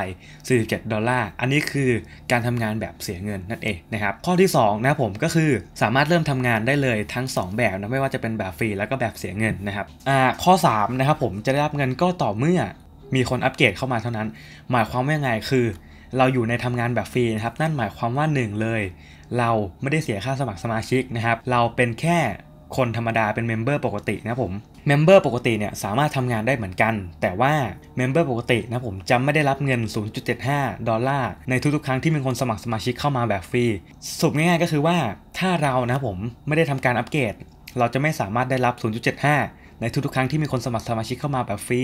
47 ดอลลาร์ อันนี้คือการทำงานแบบเสียเงินนั่นเองนะครับ ข้อที่2นะผมก็คือสามารถเริ่มทำงานได้เลยทั้ง 2 แบบนะไม่ว่าจะเป็นแบบฟรีแล้วก็แบบเสียเงินนะครับอ่าข้อ3นะครับผมจะได้รับเงินก็ต่อเมื่อมีคนอัปเกรดเข้ามาเท่านั้น หมายความว่ายังไงคือ เราอยู่ในทำงานแบบฟรีนะครับนั่นหมายความว่า1เลยเราไม่ได้เสียค่าสมัครสมาชิกนะครับเราเป็นแค่คนธรรมดาเป็นเมมเบอร์ปกตินะผมเมมเบอร์ปกติเนี่ยสามารถทำงานได้เหมือนกัน แต่ว่าเมมเบอร์ปกตินะผมจะไม่ได้รับเงิน 0.75 ดอลลาร์ ในทุกๆครั้งที่มีคนสมัครสมาชิกเข้ามาแบบฟรีสุปง่ายๆก็คือว่า ถ้าเรานะผมไม่ได้ทำการอัปเกรดเราจะไม่สามารถได้รับ 0.75ในทุกๆครั้ง ที่มีคนสมัคร สมาชิกเข้ามาแบบฟรี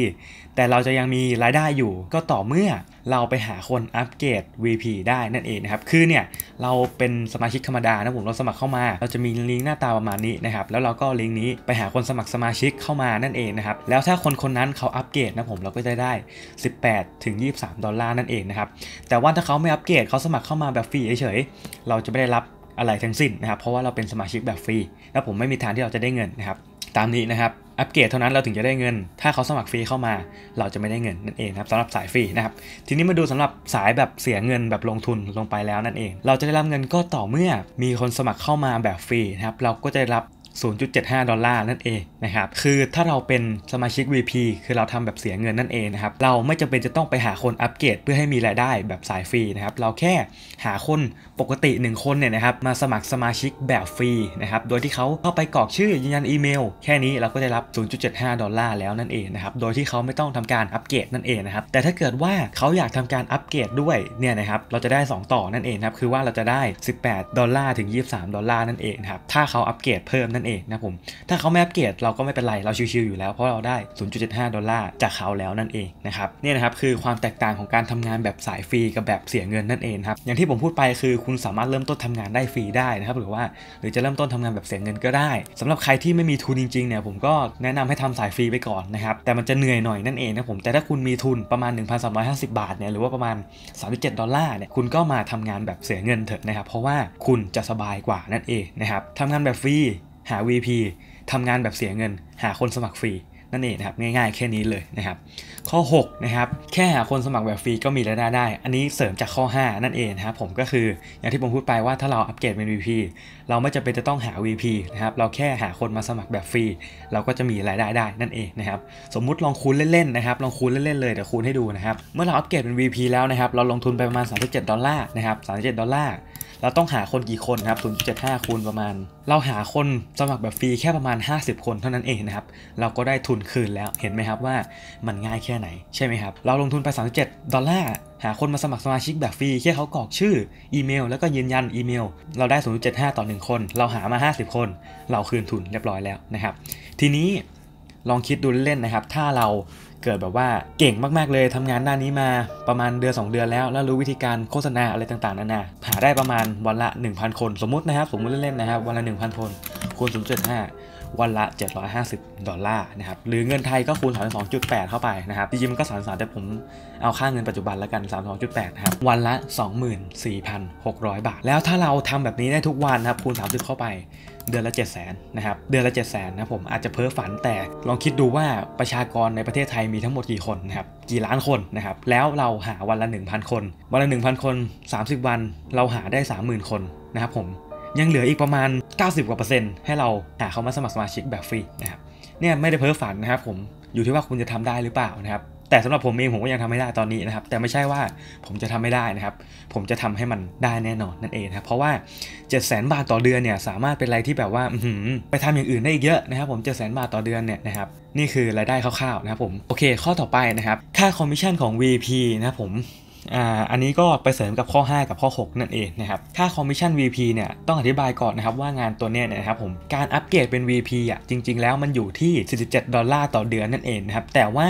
แต่เราจะยังมีรายได้อยู่ก็ต่อเมื่อเราไปหาคนอัปเกรด VP ได้นั่นเองนะครับ คือเนี่ยเราเป็นสมาชิกธรรมดานะผมเราสมัครเข้ามา เราจะมีลิงก์หน้าตาประมาณนี้นะครับ แล้วเราก็ลิงก์นี้ไปหาคนสมัครสมาชิกเข้ามานั่นเองนะครับ แล้วถ้าคนคนนั้นเขาอัปเกรดนะผมเราก็จะได้18ถึง23ดอลลาร์นั่นเองนะครับ แต่ว่าถ้าเขาไม่อัปเกรดเขาสมัครเข้ามาแบบฟรีเฉยๆเราจะไม่ได้รับอะไรทั้งสิ้นนะครับ เพราะว่าเราเป็นสมาชิกแบบฟรี และผมไม่มีทางที่เราจะได้เงินนะครับ ตามนี้นะครับอัปเกรดเท่านั้นเราถึงจะได้เงิน ถ้าเขาสมัครฟรีเข้ามา เราจะไม่ได้เงินนั่นเองครับสำหรับสายฟรีนะครับ ทีนี้มาดูสำหรับสายแบบเสียเงินแบบลงทุนลงไปแล้วนั่นเอง เราจะได้รับเงินก็ต่อเมื่อ มีคนสมัครเข้ามาแบบฟรีนะครับเราก็จะได้รับ0.75 ดอลลาร์นั่นเองนะครับ คือถ้าเราเป็นสมาชิก VP คือเราทำแบบเสียเงินนั่นเองนะครับ เราไม่จำเป็นจะต้องไปหาคนอัปเกรดเพื่อให้มีรายได้แบบสายฟรีนะครับ เราแค่หาคนปกติ1คนเนี่ยนะครับมาสมัครสมาชิกแบบฟรีนะครับ โดยที่เขาเข้าไปกรอกชื่อยืนยันอีเมลแค่นี้เราก็ได้รับ 0.75 ดอลลาร์แล้วนั่นเองนะครับ โดยที่เขาไม่ต้องทำการอัปเกรดนั่นเองนะครับ แต่ถ้าเกิดว่าเขาอยากทำการอัปเกรดด้วยเนี่ยนะครับ เราจะได้ 2 ต่อนั่นเองครับ คือว่าเราจะได้ 18 ดอลลาร์ถึง 23 ดอลลาร์นั่นเองครับถ้าเขาอัปเกรดเพิ่มนั่นเองนะผมถ้าเขาไม่อัปเกรดเราก็ไม่เป็นไรเราชิวๆอยู่แล้วเพราะเราได้ 0.75 ดอลลาร์จากเขาแล้วนั่นเองนะครับนี่นะครับคือความแตกต่างของการทำงานแบบสายฟรีกับแบบเสียเงินนั่นเองครับอย่างที่ผมพูดไปคือคุณสามารถเริ่มต้นทำงานได้ฟรีได้นะครับหรือว่าหรือจะเริ่มต้นทำงานแบบเสียเงินก็ได้ สำหรับใครที่ไม่มีทุนจริงๆเนี่ยผมก็แนะนำให้ทำสายฟรีไปก่อนนะครับแต่มันจะเหนื่อยหน่อยนั่นเองนะผมแต่ถ้าคุณมีทุนประมาณ 1,350 บาทเนี่ยหรือว่าประมาณ37ดอลลาร์เนี่ยคุณก็มาทำงานแบบเสียเงินเถอะนะครับเพราะว่าคุณจะสบายกว่านั่นเองนะครับทำงานแบบฟรีหา VP ทำงานแบบเสียเงิน หาคนสมัครฟรี นั่นเองนะครับ ง่ายๆแค่นี้เลยนะครับข้อ 6 นะครับ แค่หาคนสมัครแบบ ฟรี ก็มีรายได้ได้ อันนี้เสริมจากข้อ 5 นั่นเองนะครับผมก็คืออย่างที่ผมพูดไปว่าถ้าเราอัปเกรดเป็น VP เราไม่จำเป็นจะต้องหา VP นะครับเราแค่หาคนมาสมัครแบบฟรี เราก็จะมีรายได้ได้ นั่นเองนะครับสมมุติลองคูณเล่นๆนะครับลองคูณเล่นๆเลยเดี๋ยวคูณให้ดูนะครับเมื่อเราอัปเกรดเป็น VP แล้วนะครับเราลงทุนไปประมาณ37ดอลลาร์นะครับ37ดอลลาร์เราต้องหาคนกี่คนครับ0.75 คูณประมาณ เราหาคนสมัครแบบฟรีแค่ประมาณ 50 คนเท่านั้นเองนะครับเราก็ได้ทุนคืนแล้วเห็นไหมครับว่ามันง่ายแค่ไหนใช่ไหมครับ เราลงทุนไป 37 ดอลลาร์หาคนมาสมัครสมาชิกแบบฟรีแค่เขากรอกชื่อ อีเมล แล้วก็ยืนยันอีเมล เราได้0.75 ต่อ 1 คน เราหามา 50 คน เราคืนทุนเรียบร้อยแล้วนะครับ ทีนี้ลองคิดดูเล่นๆนะครับถ้าเราเกิดแบบว่าเก่งมาก ๆ เลยทำงานด้านนี้มาประมาณเดือน2เดือนแล้ว แล้วรู้วิธีการโฆษณาอะไรต่างๆนานาหาได้ประมาณวันละ 1,000 คน สมมตินะครับสมมติเล่นๆนะครับวันละ1,000 คนคูณ0.5วันละ 750 ดอลลาร์นะครับ หรือเงินไทยก็คูณ 32.8 เข้าไปนะครับ จริงๆ มันก็33แต่ผมเอาค่าเงินปัจจุบันแล้วกัน 32.8ครับ วันละ 24,600 บาท แล้วถ้าเราทำแบบนี้ได้ทุกวันนะครับ คูณ 30 เข้าไป เดือนละ 7 0 0 0 0นนะครับ เดือนละ 7 0 0 0 0นนะผมอาจจะเพ้อฝัน แต่ลองคิดดูว่าประชากรในประเทศไทยมีทั้งหมดกี่คนนะครับ กี่ล้านคนนะครับ แล้วเราหาวันละ 1,000 คน วันละ 1,000 คน 30 วัน เราหาได้ 30,000 คนนะครับผมยังเหลืออีกประมาณ 90กว่าเปอร์เซ็นต์ให้เราหาเขามาสมัครสมาชิกแบบฟรีนะครับเนี่ยไม่ได้เพ้อฝันนะครับผมอยู่ที่ว่าคุณจะทำได้หรือเปล่านะครับแต่สำหรับผมเองผมก็ยังทำไม่ได้ตอนนี้นะครับแต่ไม่ใช่ว่าผมจะทำไม่ได้นะครับผมจะทำให้มันได้แน่นอนนั่นเองครับเพราะว่า 7 0 0 0 0นบาทต่อเดือนเนี่ย สามารถเป็นอะไรที่แบบว่าไปทำอย่างอื่นได้อีกเยอะนะครับ ผม7 0 0 0 0บาทต่อเดือนเนี่ยนะครับนี่คือรายได้คร่าวๆนะครับผมโอเคข้อต่อไปนะครับค่าคอมมิชชั่นของ VP นะครับผมอันนี้ก็ไปเสริมกับข้อ 5 กับข้อ 6 นั่นเองนะครับ ค่าคอมมิชชั่น VP เนี่ย ต้องอธิบายก่อนนะครับว่างานตัวเนี้ยนะครับผม การอัปเกรดเป็น VP อ่ะ จริง ๆ แล้วมันอยู่ที่47ดอลลาร์ต่อเดือนนั่นเองนะครับ แต่ว่า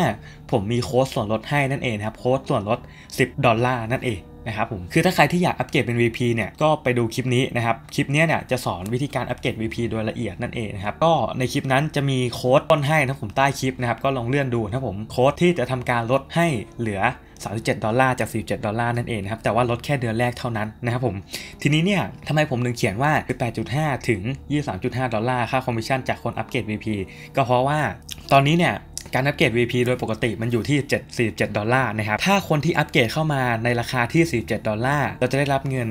ผมมีโค้ดส่วนลดให้นั่นเองครับ โค้ดส่วนลด 10 ดอลลาร์นั่นเองนะครับผมคือถ้าใครที่อยากอัปเกรดเป็น VP เนี่ยก็ไปดูคลิปนี้นะครับคลิปนี้เนี่ยจะสอนวิธีการอัปเกรด VP โดยละเอียดนั่นเองนะครับก็ในคลิปนั้นจะมีโค้ดต้นให้นะผมใต้คลิปนะครับก็ลองเลื่อนดูนะผมโค้ดที่จะทำการลดให้เหลือ 37 ดอลลาร์จาก 47 ดอลลาร์นั่นเองนะครับแต่ว่าลดแค่เดือนแรกเท่านั้นนะครับผมทีนี้เนี่ยทำไมผมถึงเขียนว่า 8 5 ถึง 23.5 ดอลลาร์ค่าคอมมิชชั่นจากคนอัปเกรด VP ก็เพราะว่าตอนนี้เนี่ยการอัปเกรด VP โดยปกติมันอยู่ที่ 747 ดอลลาร์นะครับ ถ้าคนที่อัปเกรดเข้ามาในราคาที่ 47 ดอลลาร์ เราจะได้รับเงิน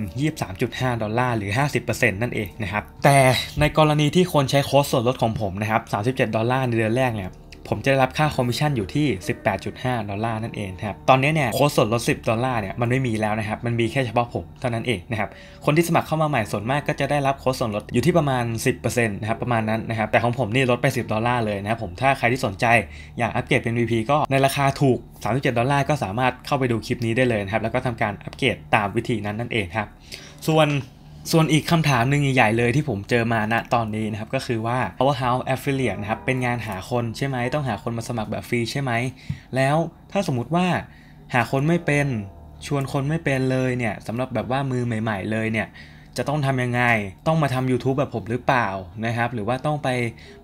23.5 ดอลลาร์ หรือ 50%นั่นเองนะครับ แต่ในกรณีที่คนใช้โค้ดส่วนลดของผมนะครับ 37 ดอลลาร์ในเดือนแรกเนี่ยผมจะได้รับค่าคอมมิชชั่นอยู่ที่18.5ดอลลาร์นั่นเองครับตอนนี้เนี่ยโค้ดส่วนลด10ดอลลาร์เนี่ยมันไม่มีแล้วนะครับมันมีแค่เฉพาะผมเท่านั้นเองนะครับคนที่สมัครเข้ามาใหม่ส่วนมากก็จะได้รับโค้ดส่วนลดอยู่ที่ประมาณ 10%นะครับประมาณนั้นนะครับแต่ของผมนี่ลดไป10ดอลลาร์เลยนะครับผมถ้าใครที่สนใจอยากอัปเกรดเป็น VP ก็ในราคาถูก37ดอลลาร์ก็สามารถเข้าไปดูคลิปนี้ได้เลยนะครับแล้วก็ทำการอัปเกรดตามวิธีนั้นนั่นเองครับส่วนส่วนอีกคำถามหนึ่งใหญ่เลยที่ผมเจอมาณตอนนี้นะครับก็คือว่า powerhouse affiliate นะครับเป็นงานหาคนใช่ไหมต้องหาคนมาสมัครแบบฟรีใช่ไหมแล้วถ้าสมมติว่าหาคนไม่เป็นชวนคนไม่เป็นเลยเนี่ยสำหรับแบบว่ามือใหม่ๆเลยเนี่ย จะต้องทำยังไงต้องมาทำ YouTube แบบผมหรือเปล่านะครับ หรือว่าต้องไป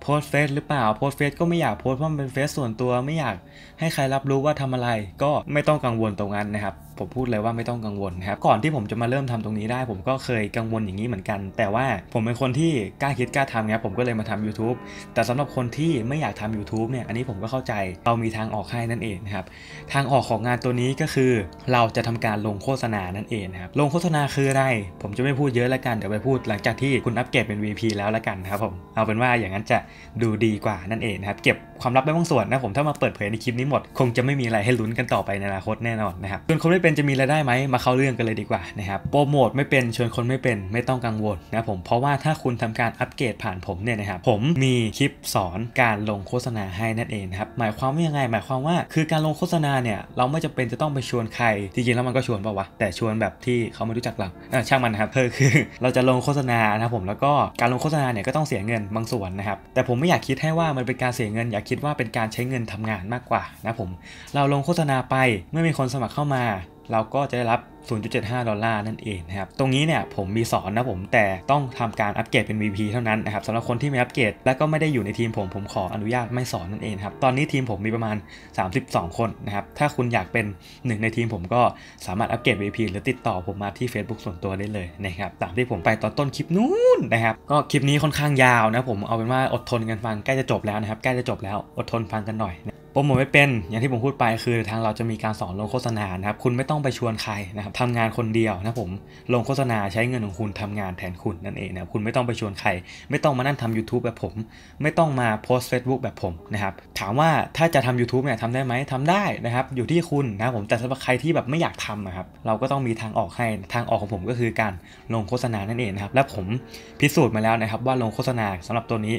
โพสเฟซหรือเปล่าโพสเฟซก็ไม่อยากโพสเพราะมันเป็นเฟซส่วนตัว ไม่อยากให้ใครรับรู้ว่าทำอะไรก็ไม่ต้องกังวลตรงนั้นนะครับผมพูดเลยว่าไม่ต้องกังวลครับก่อนที่ผมจะมาเริ่มทำตรงนี้ได้ ผมก็เคยกังวลอย่างนี้เหมือนกัน แต่ว่าผมเป็นคนที่กล้าคิดกล้าทำครับผมก็เลยมาทำ YouTube แต่สำหรับคนที่ไม่อยากทำ YouTube เนี่ยอันนี้ผมก็เข้าใจ เรามีทางออกให้นั่นเองนะครับทางออกของงานตัวนี้ก็คือ เราจะทำการลงโฆษณานั่นเองครับลงโฆษณาคืออะไรผมจะไม่พูดเยอะแล้วกันเดี๋ยวไปพูดหลังจากที่คุณอัปเกรดเป็น VP แล้วละกันครับผมเอาเป็นว่าอย่างนั้นจะดูดีกว่านั่นเองครับเก็บความลับไปบางส่วนนะผมถ้ามาเปิดเผยในคลิปนี้หมด คงจะไม่มีอะไรให้ลุ้นกันต่อไปในอนาคตแน่นอนนะครับชวนคนไม่เป็นจะมีรายได้ไหมมาเข้าเรื่องกันเลยดีกว่านะครับโปรโมทไม่เป็นชวนคนไม่เป็น ไม่ต้องกังวลนะผมเพราะว่าถ้าคุณทำการอัปเกรดผ่านผมเนี่ยนะครับผมมีคลิปสอนการลงโฆษณาให้นั่นเองครับหมายความว่ายังไง หมายความว่าคือการลงโฆษณาเนี่ยเราไม่จำเป็นจะต้องไปชวนใครจริงๆแล้วมันก็ชวนป่าวะแต่ชวนแบบที่เขาไม่รู้จักเราช่างมันนะครับเธอคือเราจะลงโฆษณานะผมแล้วก็การลงโฆษณาเนี่ยก็ต้องเสียเงินบางส่วนนะครับแต่ผมไม่อยากคิดให้ว่ามันเป็นการเสียเงินอยากคิดว่าเป็นการใช้เงินทำงานมากกว่านะผม เราลงโฆษณาไปเมื่อมีคนสมัครเข้ามาเราก็จะได้รับ 0.75 ดอลลาร์นั่นเอง นะครับ ตรงนี้เนี่ยผมมีสอนนะผมแต่ต้องทำการอัปเกรดเป็น VP เท่านั้นนะครับสำหรับคนที่ไม่อัปเกรดและก็ไม่ได้อยู่ในทีมผม ผมขออนุญาตไม่สอนนั่นเองครับตอนนี้ทีมผมมีประมาณ 32 คนนะครับ ถ้าคุณอยากเป็นหนึ่งในทีมผมก็สามารถอัปเกรด VP หรือติดต่อผมมาที่ Facebook ส่วนตัวได้เลยนะครับตามที่ผมไปตอนต้นคลิปนู้นนะครับก็คลิปนี้ค่อนข้างยาวนะผมเอาเป็นว่าอดทนกันฟังใกล้จะจบแล้วนะครับใกล้จะจบแล้วอดทนฟังกันหน่อยนะโปรโมทไม่เป็นอย่างที่ผมพูดไปคือทางเราจะมีการสอนลงโฆษณานะครับคุณไม่ต้องไปชวนใครนะครับทำงานคนเดียวนะผมลงโฆษณาใช้เงินของคุณทำงานแทนคุณนั่นเองนะคุณ ไม่ต้องไปชวนใคร ไม่ต้องมานั่นทำ YouTube แบบผมไม่ต้องมาโพสเฟซบุ๊กแบบผมนะครับถามว่าถ้าจะทำ u t u b e เนี่ยทำได้ไหมทำได้นะครับอยู่ที่คุณนะผมแต่สำหรับใครที่แบบไม่อยากทำนะครับเราก็ต้องมีทางออกให้ทางออกของผมก็คือการลงโฆษณานั่นเองนะครับและผมพิสูจน์มาแล้วนะครับว่าลงโฆษณาสำหรับตัวนี้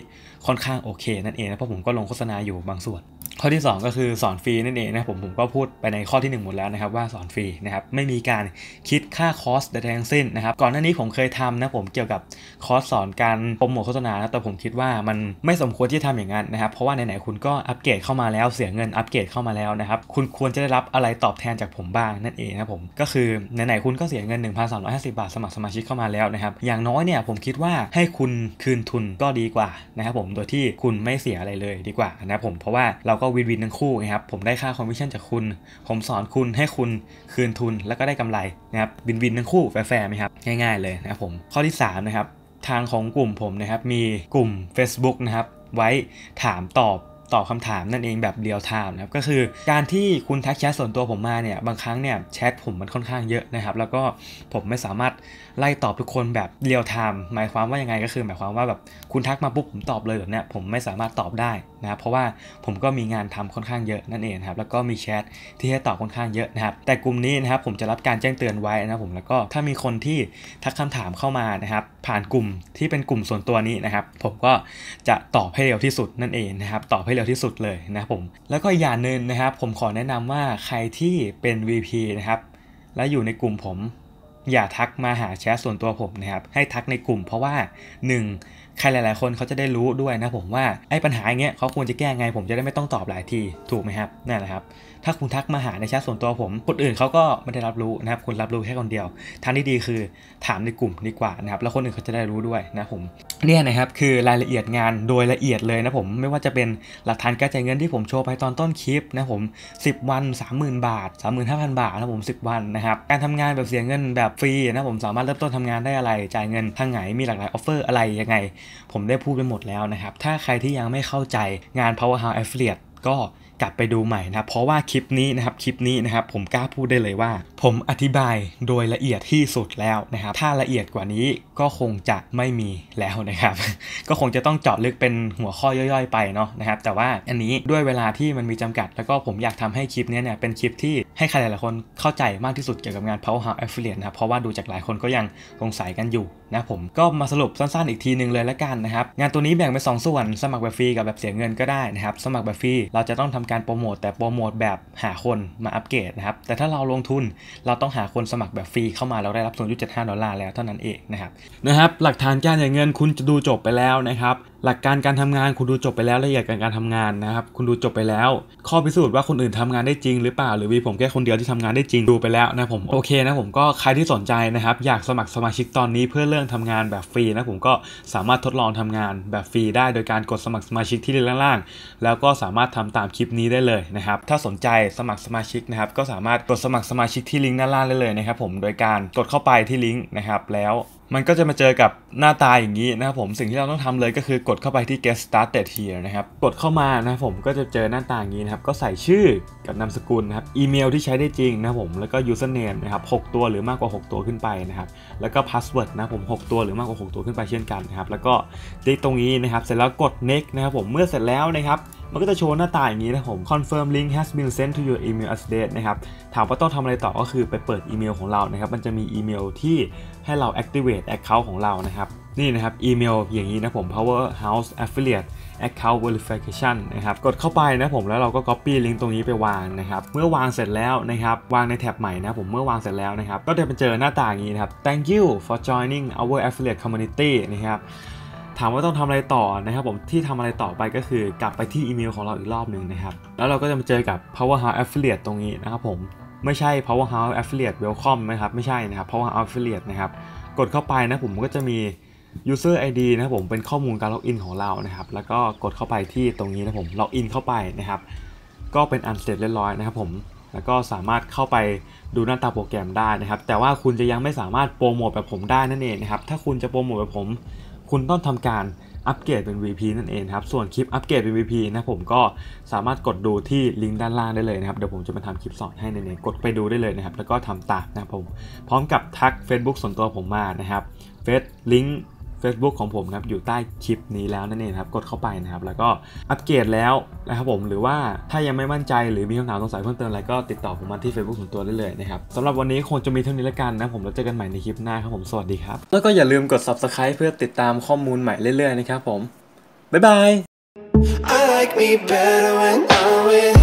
ค่อนข้างโอเค นั่นเองนะเพราะผมก็ลงโฆษณาอยู่บางส่วนข้อที่ 2 ก็คือสอนฟรีนั่นเองนะผมผมก็พูดไปในข้อที่ 1 หมดแล้วนะครับว่าสอนฟรีนะครับไม่มีการคิดค่าคอสใดทั้งสิ้นนะครับก่อนหน้านี้ผมเคยทำนะผมเกี่ยวกับคอร์สสอนการโปรโมทโฆษณาแต่ผมคิดว่ามันไม่สมควรที่จะทำอย่างนั้นนะครับเพราะว่าไหนๆคุณก็อัปเกรดเข้ามาแล้ว เสียเงินอัปเกรดเข้ามาแล้วนะครับคุณควรจะได้รับอะไรตอบแทนจากผมบ้างนั่นเองนะผมก็คือไหนๆคุณก็เสียเงิน1,350บาท สมัครสมาชิกเข้ามาแล้วนะครับอย่างน้อยเนี่ยผมคิดว่าให้คุณคืนทุนก็ดีกว่านะครับผมโดยที่คุณไม่เสียอะไรเลยดีกว่านะผมเพราะว่าเราก็วินวินทั้งคู่นะครับผมได้ค่าคอมมิชชั่นจากคุณผมสอนคุณให้คุณคืนทุนแล้วก็ได้กำไรนะครับวินวินทั้งคู่แฟร์์ไหมครับ ง่าย ๆ เลยนะครับผม ข้อที่3นะครับทางของกลุ่มผมนะครับมีกลุ่ม Facebook นะครับไว้ถามตอบตอบคำถามนั่นเองแบบเรียลไทม์นะครับก็คือการที่คุณทักแชทส่วนตัวผมมาเนี่ยบางครั้งเนี่ยแชทผมมันค่อนข้างเยอะนะครับ แล้วก็ผมไม่สามารถไล่ตอบทุกคนแบบเรียลไทม์หมายความว่ายังไงก็คือ หมายความว่าแบบคุณทักมาปุ๊บผมตอบเลยแบบเนี้ยผมไม่สามารถตอบได้นะครับเพราะว่าผมก็มีงานทำค่อนข้างเยอะนั่นเองครับแล้วก็มีแชทที่ให้ตอบค่อนข้างเยอะนะครับ แต่กลุ่มนี้นะครับผมจะรับการแจ้งเตือนไว้นะผมแล้วก็ถ้ามีคนที่ทักคำถามเข้ามานะครับผ่านกลุ่มที่เป็นกลุ่มส่วนตัวนี้นะครับ ผมก็จะตอบให้เร็วที่สุดนั่นเองนะครับ ตอบให้เร็วที่สุดเลยนะผมแล้วก็อย่างหนึ่งนะครับ ผมขอแนะนำว่าใครที่เป็น VP นะครับและอยู่ในกลุ่มผมอย่าทักมาหาแชทส่วนตัวผมนะครับ ให้ทักในกลุ่มเพราะว่า 1. ใครหลาย ๆ คนเขาจะได้รู้ด้วยนะผมว่าไอ้ปัญหาอย่างเงี้ยเขาควรจะแก้ไงผมจะได้ไม่ต้องตอบหลายที ถูกไหมครับ นั่นแหละครับถ้าคุณทักมาหาในแชทส่วนตัวผมคนอื่นเขาก็ไม่ได้รับรู้นะครับคุณรับรู้แค่คนเดียวทางที่ดีคือถามในกลุ่มดีกว่านะครับแล้วคนอื่นเขาจะได้รู้ด้วยนะผมเนี่ยนะครับคือรายละเอียดงานโดยละเอียดเลยนะผม ไม่ว่าจะเป็นหลักฐานการจ่ายเงินที่ผมโชว์ไปตอนต้นคลิปนะผม10 วัน 30,000 บาท 35,000 บาทนะผม 10 วันนะครับการทำงานแบบเสียเงินแบบฟรีนะผมสามารถเริ่มต้นทำงานได้อะไรจ่ายเงินทางไหนมีหลากหลายออฟเฟอร์อะไรยังไง ผมได้พูดไปหมดแล้วนะครับถ้าใครที่ยังไม่เข้าใจงาน Power House Affiliate ก็กลับไปดูใหม่นะเพราะว่าคลิปนี้นะครับ คลิปนี้นะครับ ผมกล้าพูดได้เลยว่า ผมอธิบายโดยละเอียดที่สุดแล้วนะครับ ถ้าละเอียดกว่านี้ก็คงจะไม่มีแล้วนะครับ ก็คงจะต้องเจาะลึกเป็นหัวข้อย่อยๆ ไปเนาะนะครับ แต่ว่าอันนี้ด้วยเวลาที่มันมีจำกัด แล้วก็ผมอยากทำให้คลิปนี้เนี่ยเป็นคลิปที่ให้ใครหลายๆคนเข้าใจมากที่สุด เกี่ยวกับงาน Powerhouse Affiliate นะครับ เพราะว่าดูจากหลายคนก็ยังสงสัยกันอยู่นะผมก็มาสรุปสั้นๆอีกทีนึงเลยละกันนะครับ งานตัวนี้แบ่งเป็นสส่วน สมัครแบบฟรีกับแบบเสียเงินก็ได้นะครับสมัครแบบฟรีเราจะต้องทำการโปรโมท แต่โปรโมทแบบหาคนมาอัปเกรดนะครับแต่ถ้าเราลงทุน เราต้องหาคนสมัครแบบฟรีเข้ามาเราได้รับส่วนย0ร5ดอลลาร์แล้วเท่านั้นเองนะครับนะครับหลักฐานการจ่ายเงินคุณจะดูจบไปแล้วนะครับหลักการการทำงานคุณดูจบไปแล้วละเอียดการการทำงานนะครับ คุณดูจบไปแล้ว ข้อพิสูจน์ว่าคนอื่นทำงานได้จริงหรือเปล่า หรือวีผมแค่คนเดียวที่ทำงานได้จริงดูไปแล้วนะผมโอเคนะผมก็ใครที่สนใจนะครับ อยากสมัครสมาชิกตอนนี้ เพื่อเรื่องทำงานแบบฟรีนะผมก็สามารถทดลองทำงานแบบฟรีได้โดยการกดสมัครสมาชิกที่ลิงก์ล่างๆแล้วก็สามารถทำตามคลิปนี้ได้เลยนะครับ ถ้าสนใจสมัครสมาชิกนะครับ ก็สามารถกดสมัครสมาชิกที่ลิงก์ด้านล่างได้เลยนะครับ ผม โดยการกดเข้าไปที่ลิงก์นะครับ แล้วมันก็จะมาเจอกับหน้าตาอย่างนี้นะครับ ผมสิ่งที่เราต้องทำเลยก็คือกดเข้าไปที่ get started here นะครับกดเข้ามานะผมก็จะเจอหน้าตาอย่างนี้นะครับ ก็ใส่ชื่อกับนามสกุลนะครับ อีเมลที่ใช้ได้จริงนะผมแล้วก็ username นะครับ6 ตัวหรือมากกว่า6ตัวขึ้นไปนะครับแล้วก็ password นะผม 6 ตัวหรือมากกว่า 6 ตัวขึ้นไปเช่นกันนะครับ แล้วก็ที่ตรงนี้นะครับ เสร็จแล้วกด next นะครับ ผมเมื่อเสร็จแล้วนะครับมันก็จะโชว์หน้าตาอย่างนี้นะผม confirm link has been sent to your email address นะครับถามว่าต้องทำอะไรต่อก็คือไปเปิดอีเมลของเรานะครับมันจะมีอีเมลที่ให้เรา activate account ของเรานะครับนี่นะครับอีเมลอย่างนี้นะผม powerhouse affiliate account verification นะครับกดเข้าไปนะผมแล้วเราก็ copy ลิงก์ตรงนี้ไปวางนะครับ เมื่อวางเสร็จแล้วนะครับวางในแท็บใหม่นะผมเมื่อวางเสร็จแล้วนะครับ ก็จะไปเจอหน้าต่างนี้นะครับ thank you for joining our affiliate community นะครับถามว่าต้องทำอะไรต่อนะครับผมที่ทำอะไรต่อไปก็คือกลับไปที่อีเมลของเราอีกรอบหนึ่งนะครับ แล้วเราก็จะมาเจอกับ powerhouse affiliate ตรงนี้นะครับ ผมไม่ใช่ powerhouse affiliate welcome นะครับไม่ใช่นะครับ powerhouse affiliate นะครับกดเข้าไปนะผมก็จะมี user id นะครับผมเป็นข้อมูลการล็อกอินของเรานะครับ แล้วก็กดเข้าไปที่ตรงนี้นะผมล็อกอินเข้าไปนะครับ ก็เป็นอันเสร็จเรียบร้อยนะครับผมแล้วก็สามารถเข้าไปดูหน้าตาโปรแกรมได้นะครับ แต่ว่าคุณจะยังไม่สามารถโปรโมทแบบผมได้นั่นเองนะครับถ้าคุณจะโปรโมทแบบผมคุณต้องทำการอัปเกรดเป็น VP นั่นเองครับ ส่วนคลิปอัปเกรดเป็น VP นะผมก็สามารถกดดูที่ลิงก์ด้านล่างได้เลยนะครับ เดี๋ยวผมจะมาทำคลิปสอนให้ในนี้กดไปดูได้เลยนะครับ แล้วก็ทำตามนะผม พร้อมกับทัก Facebook ส่วนตัวผมมานะครับ เฟซลิงก์ Facebook ของผมครับอยู่ใต้คลิปนี้แล้วนั่นเองครับกดเข้าไปนะครับ แล้วก็อัปเกรดแล้วนะครับผมหรือว่าถ้ายังไม่มั่นใจหรือมีคำถามสงสัยเพิ่มเติมอะไร ก็ติดต่อผมมาที่ Facebook ส่วนตัวได้เลยนะครับสำหรับวันนี้คงจะมีเท่านี้ละกันนะผมแล้วเจอกันใหม่ในคลิปหน้าครับผมสวัสดีครับ แล้วก็อย่าลืมกด Subscribe เพื่อติดตามข้อมูลใหม่เรื่อยๆนะครับผมบ๊ายบาย I like me better when I'm with